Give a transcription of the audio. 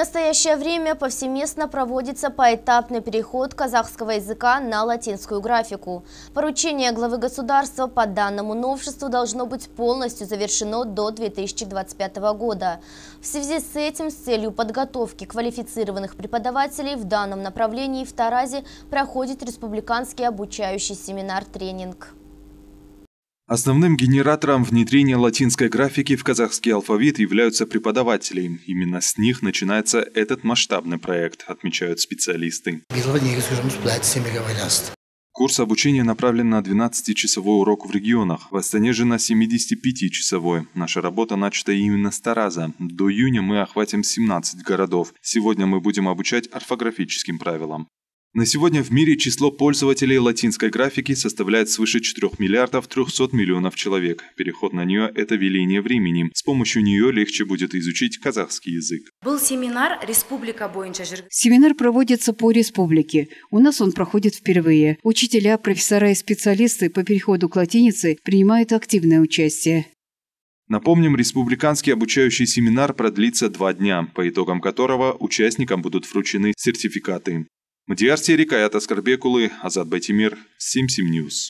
настоящее время повсеместно проводится поэтапный переход казахского языка на латинскую графику. Поручение главы государства по данному новшеству должно быть полностью завершено до 2025 года. В связи с этим, с целью подготовки квалифицированных преподавателей в данном направлении в Таразе проходит республиканский обучающий семинар-тренинг. Основным генератором внедрения латинской графики в казахский алфавит являются преподаватели. Именно с них начинается этот масштабный проект, отмечают специалисты. Курс обучения направлен на 12-часовой урок в регионах. В Астане же на 75-часовой. Наша работа начата именно с Тараза. До июня мы охватим 17 городов. Сегодня мы будем обучать орфографическим правилам. На сегодня в мире число пользователей латинской графики составляет свыше 4 миллиардов 300 миллионов человек. Переход на нее – это веление времени. С помощью нее легче будет изучить казахский язык. Был семинар «Республика Боинча Семинар проводится по республике. У нас он проходит впервые. Учителя, профессора и специалисты по переходу к латинице принимают активное участие. Напомним, республиканский обучающий семинар продлится два дня, по итогам которого участникам будут вручены сертификаты. Мадияр Терек, Аят Аскарбекулы, Азат Байтимир, Симсим Ньюс.